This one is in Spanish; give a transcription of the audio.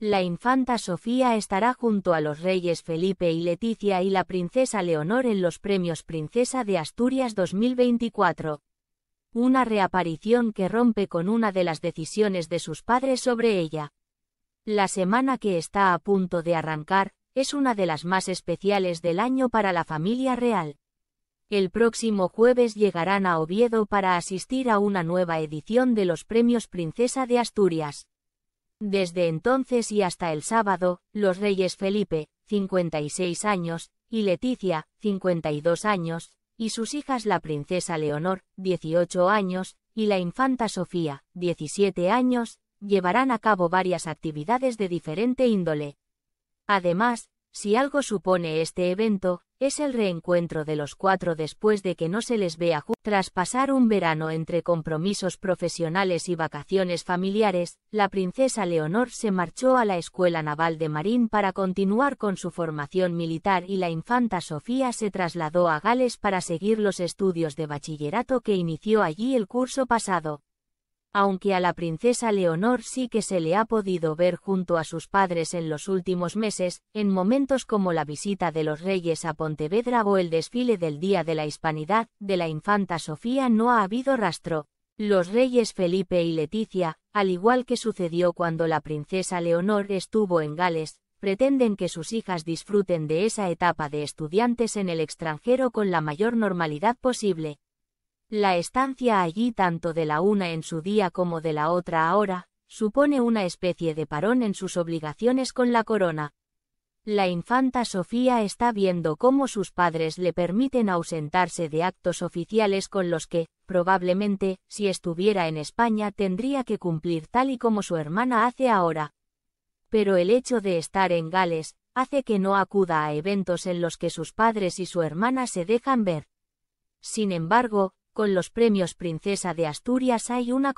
La infanta Sofía estará junto a los reyes Felipe y Leticia y la princesa Leonor en los premios Princesa de Asturias 2024. Una reaparición que rompe con una de las decisiones de sus padres sobre ella. La semana que está a punto de arrancar, es una de las más especiales del año para la familia real. El próximo jueves llegarán a Oviedo para asistir a una nueva edición de los premios Princesa de Asturias. Desde entonces y hasta el sábado, los reyes Felipe, 56 años, y Leticia, 52 años, y sus hijas la princesa Leonor, 18 años, y la infanta Sofía, 17 años, llevarán a cabo varias actividades de diferente índole. Además, si algo supone este evento, es el reencuentro de los cuatro después de que no se les vea tras pasar un verano entre compromisos profesionales y vacaciones familiares, la princesa Leonor se marchó a la Escuela Naval de Marín para continuar con su formación militar y la infanta Sofía se trasladó a Gales para seguir los estudios de bachillerato que inició allí el curso pasado aunque a la princesa Leonor sí que se le ha podido ver junto a sus padres en los últimos meses, en momentos como la visita de los reyes a Pontevedra o el desfile del Día de la Hispanidad, de la infanta Sofía no ha habido rastro. Los reyes Felipe y Leticia, al igual que sucedió cuando la princesa Leonor estuvo en Gales, pretenden que sus hijas disfruten de esa etapa de estudiantes en el extranjero con la mayor normalidad posible. La estancia allí tanto de la una en su día como de la otra ahora, supone una especie de parón en sus obligaciones con la corona. La infanta Sofía está viendo cómo sus padres le permiten ausentarse de actos oficiales con los que, probablemente, si estuviera en España tendría que cumplir tal y como su hermana hace ahora. Pero el hecho de estar en Gales, hace que no acuda a eventos en los que sus padres y su hermana se dejan ver. Sin embargo, con los premios Princesa de Asturias hay una